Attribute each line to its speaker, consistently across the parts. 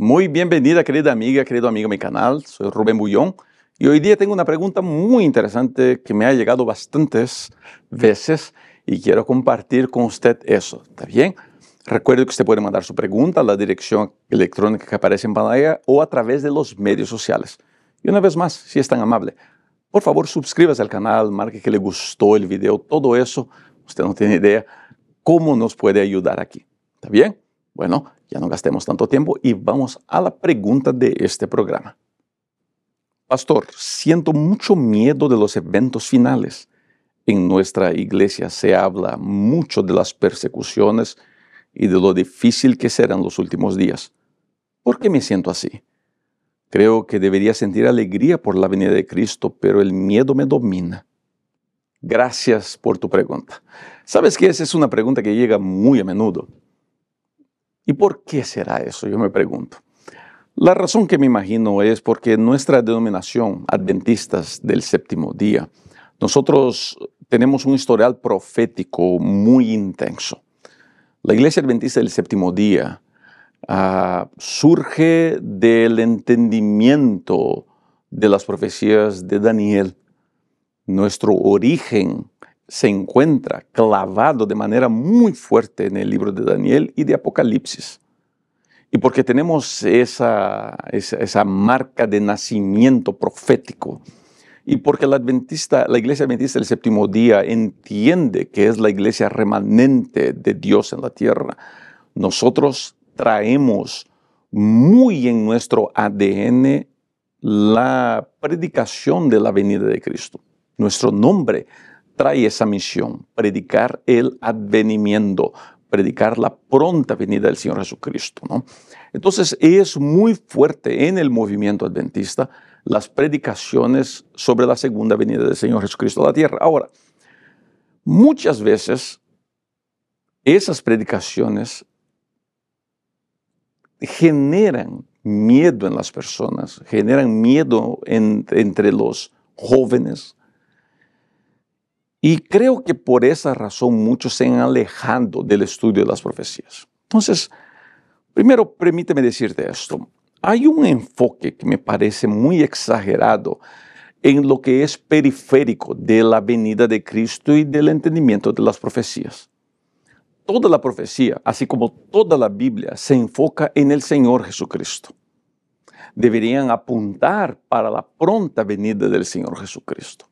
Speaker 1: Muy bienvenida, querida amiga, querido amigo a mi canal. Soy Rubén Bullón y hoy día tengo una pregunta muy interesante que me ha llegado bastantes veces y quiero compartir con usted eso. ¿Está bien? Recuerde que usted puede mandar su pregunta a la dirección electrónica que aparece en pantalla o a través de los medios sociales. Y una vez más, si es tan amable, por favor suscríbase al canal, marque que le gustó el video, todo eso. Usted no tiene idea cómo nos puede ayudar aquí. ¿Está bien? Bueno, ya no gastemos tanto tiempo y vamos a la pregunta de este programa. Pastor, siento mucho miedo de los eventos finales. En nuestra iglesia se habla mucho de las persecuciones y de lo difícil que serán los últimos días. ¿Por qué me siento así? Creo que debería sentir alegría por la venida de Cristo, pero el miedo me domina. Gracias por tu pregunta. Sabes que esa es una pregunta que llega muy a menudo. ¿Y por qué será eso? Yo me pregunto. La razón que me imagino es porque nuestra denominación, adventistas del séptimo día, nosotros tenemos un historial profético muy intenso. La iglesia adventista del séptimo día ah, surge del entendimiento de las profecías de Daniel. Nuestro origen se encuentra clavado de manera muy fuerte en el libro de Daniel y de Apocalipsis. Y porque tenemos esa, esa, marca de nacimiento profético, y porque la, adventista, la iglesia adventista del séptimo día entiende que es la iglesia remanente de Dios en la tierra, nosotros traemos muy en nuestro ADN la predicación de la venida de Cristo. Nuestro nombre trae esa misión, predicar el advenimiento, predicar la pronta venida del Señor Jesucristo. ¿no? Entonces es muy fuerte en el movimiento adventista las predicaciones sobre la segunda venida del Señor Jesucristo a la tierra. Ahora, muchas veces esas predicaciones generan miedo en las personas, generan miedo entre los jóvenes, y creo que por esa razón muchos se han alejado del estudio de las profecías. Entonces, primero permíteme decirte esto. Hay un enfoque que me parece muy exagerado en lo que es periférico de la venida de Cristo y del entendimiento de las profecías. Toda la profecía, así como toda la Biblia, se enfoca en el Señor Jesucristo. Deberían apuntar para la pronta venida del Señor Jesucristo.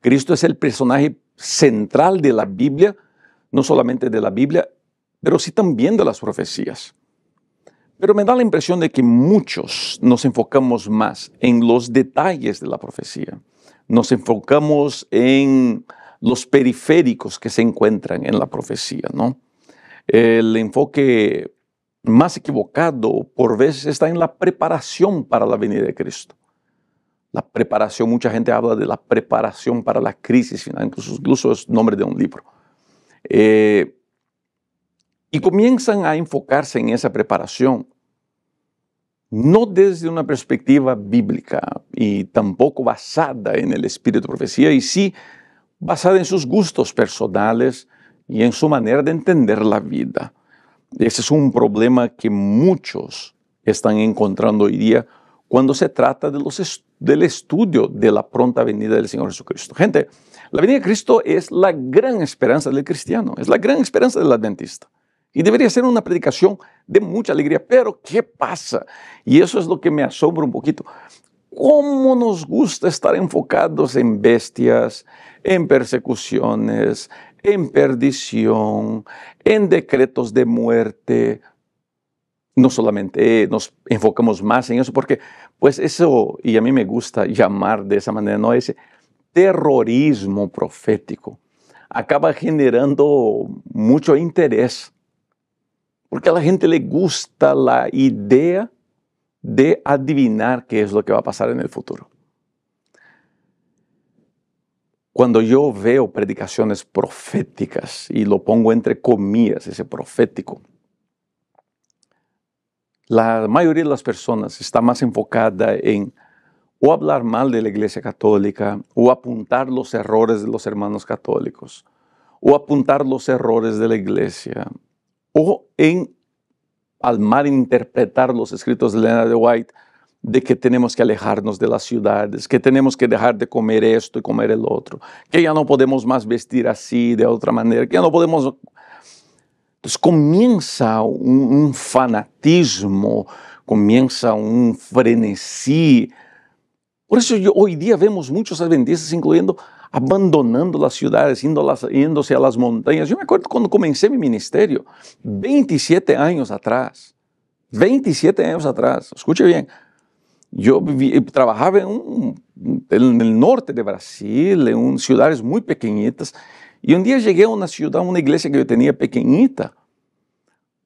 Speaker 1: Cristo es el personaje central de la Biblia, no solamente de la Biblia, pero sí también de las profecías. Pero me da la impresión de que muchos nos enfocamos más en los detalles de la profecía. Nos enfocamos en los periféricos que se encuentran en la profecía, ¿no? El enfoque más equivocado por veces está en la preparación para la venida de Cristo. La preparación, mucha gente habla de la preparación para la crisis final, incluso, incluso es nombre de un libro. Eh, y comienzan a enfocarse en esa preparación, no desde una perspectiva bíblica y tampoco basada en el espíritu de profecía, y sí basada en sus gustos personales y en su manera de entender la vida. Ese es un problema que muchos están encontrando hoy día cuando se trata de los estudios del estudio de la pronta venida del Señor Jesucristo. Gente, la venida de Cristo es la gran esperanza del cristiano, es la gran esperanza del adventista. Y debería ser una predicación de mucha alegría, pero ¿qué pasa? Y eso es lo que me asombra un poquito. ¿Cómo nos gusta estar enfocados en bestias, en persecuciones, en perdición, en decretos de muerte? No solamente nos enfocamos más en eso, porque pues eso, y a mí me gusta llamar de esa manera, ¿no? Ese terrorismo profético acaba generando mucho interés, porque a la gente le gusta la idea de adivinar qué es lo que va a pasar en el futuro. Cuando yo veo predicaciones proféticas, y lo pongo entre comillas, ese profético, la mayoría de las personas está más enfocada en o hablar mal de la Iglesia Católica, o apuntar los errores de los hermanos católicos, o apuntar los errores de la Iglesia, o en al mal interpretar los escritos de Elena de White, de que tenemos que alejarnos de las ciudades, que tenemos que dejar de comer esto y comer el otro, que ya no podemos más vestir así de otra manera, que ya no podemos entonces comienza un, fanatismo, comienza un frenesí. Por eso hoy día vemos muchos adventistas, incluyendo abandonando las ciudades, yéndose a las montañas. Yo me acuerdo cuando comencé mi ministerio, 27 años atrás, 27 años atrás, escuche bien, yo trabajaba en, el norte de Brasil, en ciudades muy pequeñitas, y un día llegué a una ciudad, a una iglesia que yo tenía pequeñita,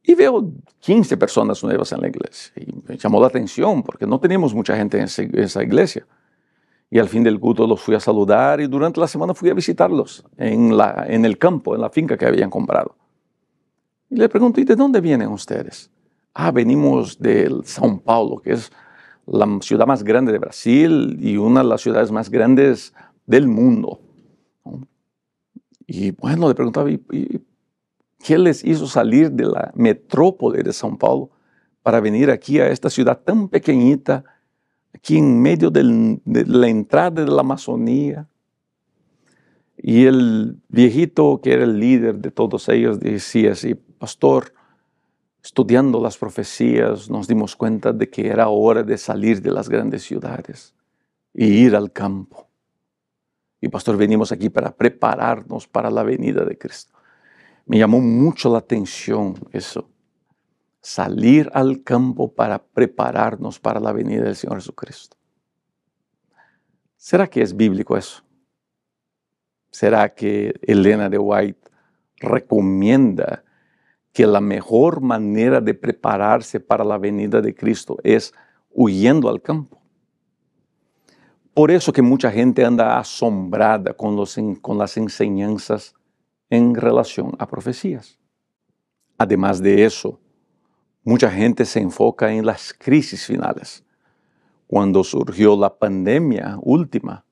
Speaker 1: y veo 15 personas nuevas en la iglesia. Y me llamó la atención porque no teníamos mucha gente en esa iglesia. Y al fin del culto los fui a saludar y durante la semana fui a visitarlos en, la, en el campo, en la finca que habían comprado. Y le pregunto, ¿y de dónde vienen ustedes? Ah, venimos de São Paulo, que es la ciudad más grande de Brasil y una de las ciudades más grandes del mundo. Y bueno, le preguntaba, qué les hizo salir de la metrópole de São Paulo para venir aquí a esta ciudad tan pequeñita, aquí en medio de la entrada de la Amazonía? Y el viejito que era el líder de todos ellos decía así, pastor, estudiando las profecías nos dimos cuenta de que era hora de salir de las grandes ciudades y ir al campo. Y pastor, venimos aquí para prepararnos para la venida de Cristo. Me llamó mucho la atención eso. Salir al campo para prepararnos para la venida del Señor Jesucristo. ¿Será que es bíblico eso? ¿Será que Elena de White recomienda que la mejor manera de prepararse para la venida de Cristo es huyendo al campo? Por eso que mucha gente anda asombrada con, con las enseñanzas en relación a profecías. Además de eso, mucha gente se enfoca en las crisis finales. Cuando surgió la pandemia última,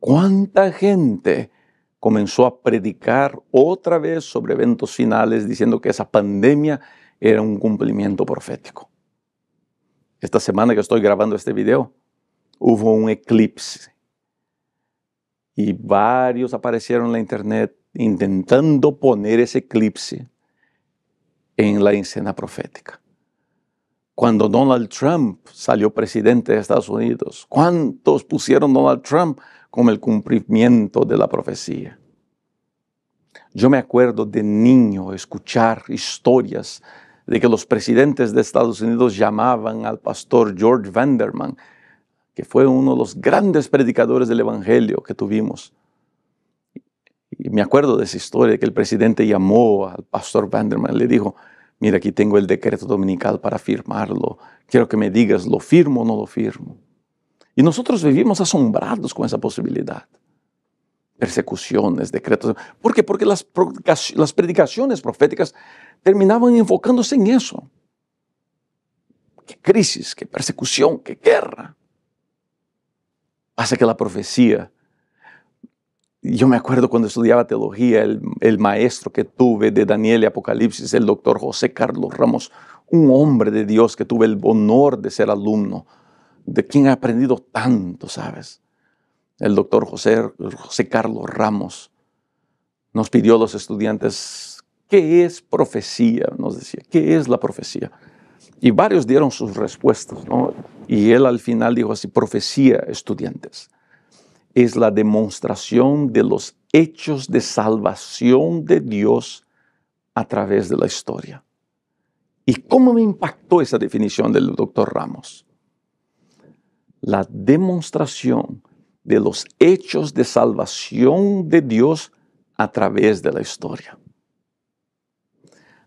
Speaker 1: ¿cuánta gente comenzó a predicar otra vez sobre eventos finales diciendo que esa pandemia era un cumplimiento profético? Esta semana que estoy grabando este video, hubo un eclipse. Y varios aparecieron en la internet intentando poner ese eclipse en la escena profética. Cuando Donald Trump salió presidente de Estados Unidos, ¿cuántos pusieron Donald Trump como el cumplimiento de la profecía? Yo me acuerdo de niño escuchar historias de que los presidentes de Estados Unidos llamaban al pastor George Vanderman que fue uno de los grandes predicadores del Evangelio que tuvimos. Y me acuerdo de esa historia, que el presidente llamó al pastor Vanderman, le dijo, mira, aquí tengo el decreto dominical para firmarlo, quiero que me digas, ¿lo firmo o no lo firmo? Y nosotros vivimos asombrados con esa posibilidad. Persecuciones, decretos. ¿Por qué? Porque las, las predicaciones proféticas terminaban enfocándose en eso. ¿Qué crisis? ¿Qué persecución? ¿Qué guerra? hace que la profecía. Yo me acuerdo cuando estudiaba teología, el, maestro que tuve de Daniel y Apocalipsis, el doctor José Carlos Ramos, un hombre de Dios que tuve el honor de ser alumno, de quien he aprendido tanto, ¿sabes? El doctor José, José Carlos Ramos nos pidió a los estudiantes, ¿qué es profecía? Nos decía, ¿qué es la profecía? Y varios dieron sus respuestas, ¿no? Y él al final dijo así, profecía, estudiantes, es la demostración de los hechos de salvación de Dios a través de la historia. ¿Y cómo me impactó esa definición del doctor Ramos? La demostración de los hechos de salvación de Dios a través de la historia.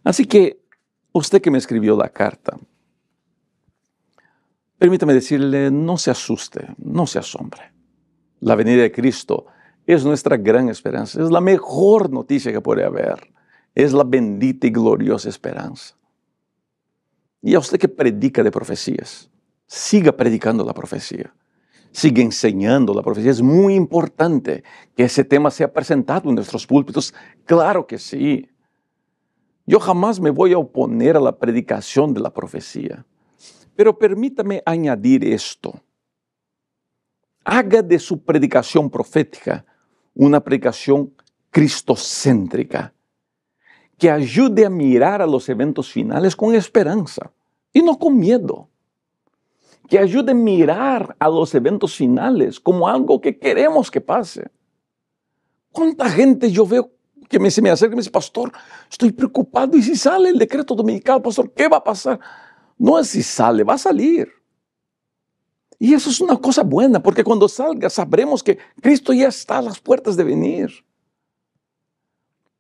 Speaker 1: Así que usted que me escribió la carta, Permítame decirle, no se asuste, no se asombre. La venida de Cristo es nuestra gran esperanza, es la mejor noticia que puede haber, es la bendita y gloriosa esperanza. Y a usted que predica de profecías, siga predicando la profecía, siga enseñando la profecía. Es muy importante que ese tema sea presentado en nuestros púlpitos, claro que sí. Yo jamás me voy a oponer a la predicación de la profecía. Pero permítame añadir esto. Haga de su predicación profética una predicación cristocéntrica, que ayude a mirar a los eventos finales con esperanza y no con miedo, que ayude a mirar a los eventos finales como algo que queremos que pase. ¿Cuánta gente yo veo que me, se me acerca y me dice, pastor, estoy preocupado y si sale el decreto dominical, pastor, ¿qué va a pasar? No es si sale, va a salir. Y eso es una cosa buena, porque cuando salga sabremos que Cristo ya está a las puertas de venir.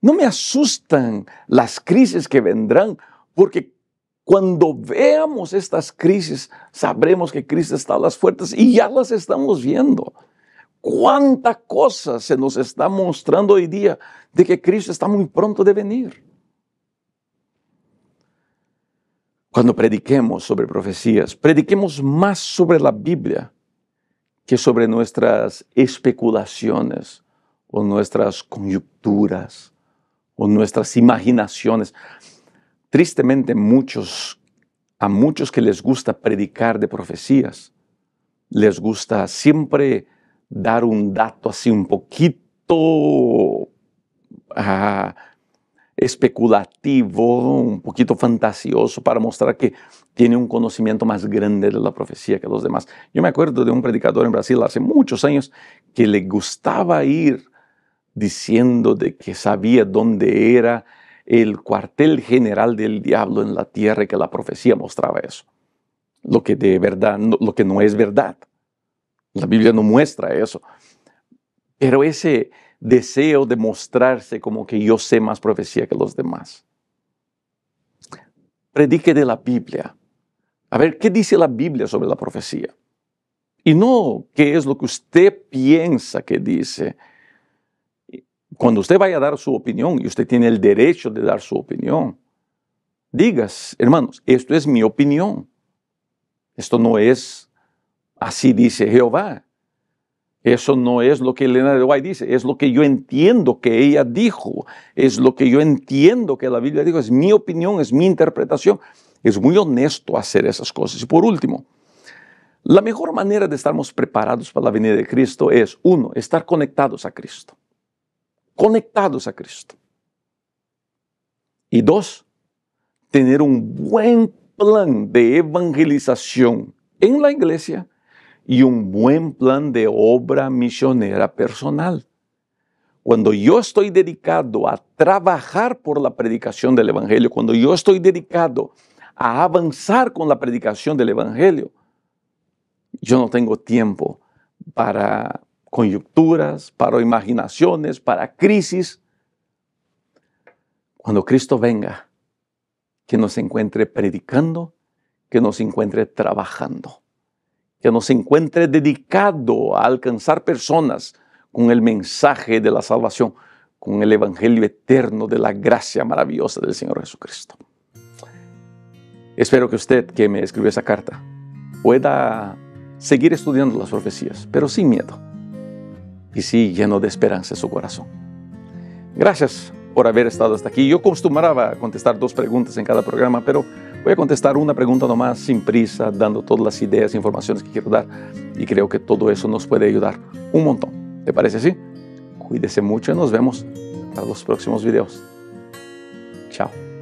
Speaker 1: No me asustan las crisis que vendrán, porque cuando veamos estas crisis, sabremos que Cristo está a las puertas y ya las estamos viendo. Cuánta cosa se nos está mostrando hoy día de que Cristo está muy pronto de venir. cuando prediquemos sobre profecías, prediquemos más sobre la Biblia que sobre nuestras especulaciones o nuestras coyunturas o nuestras imaginaciones. Tristemente muchos, a muchos que les gusta predicar de profecías, les gusta siempre dar un dato así un poquito especulativo, un poquito fantasioso para mostrar que tiene un conocimiento más grande de la profecía que los demás. Yo me acuerdo de un predicador en Brasil hace muchos años que le gustaba ir diciendo de que sabía dónde era el cuartel general del diablo en la tierra y que la profecía mostraba eso. Lo que de verdad, lo que no es verdad. La Biblia no muestra eso. Pero ese, deseo de mostrarse como que yo sé más profecía que los demás. Predique de la Biblia. A ver, ¿qué dice la Biblia sobre la profecía? Y no qué es lo que usted piensa que dice. Cuando usted vaya a dar su opinión, y usted tiene el derecho de dar su opinión, digas, hermanos, esto es mi opinión. Esto no es así dice Jehová. Eso no es lo que Elena de White dice, es lo que yo entiendo que ella dijo, es lo que yo entiendo que la Biblia dijo, es mi opinión, es mi interpretación. Es muy honesto hacer esas cosas. Y por último, la mejor manera de estarmos preparados para la venida de Cristo es, uno, estar conectados a Cristo. Conectados a Cristo. Y dos, tener un buen plan de evangelización en la iglesia y un buen plan de obra misionera personal. Cuando yo estoy dedicado a trabajar por la predicación del Evangelio, cuando yo estoy dedicado a avanzar con la predicación del Evangelio, yo no tengo tiempo para coyunturas, para imaginaciones, para crisis. Cuando Cristo venga, que nos encuentre predicando, que nos encuentre trabajando que nos encuentre dedicado a alcanzar personas con el mensaje de la salvación, con el Evangelio eterno de la gracia maravillosa del Señor Jesucristo. Espero que usted que me escribió esa carta pueda seguir estudiando las profecías, pero sin miedo y sí lleno de esperanza en su corazón. Gracias por haber estado hasta aquí. Yo acostumbraba a contestar dos preguntas en cada programa, pero Voy a contestar una pregunta nomás, sin prisa, dando todas las ideas e informaciones que quiero dar. Y creo que todo eso nos puede ayudar un montón. ¿Te parece así? Cuídese mucho y nos vemos para los próximos videos. Chao.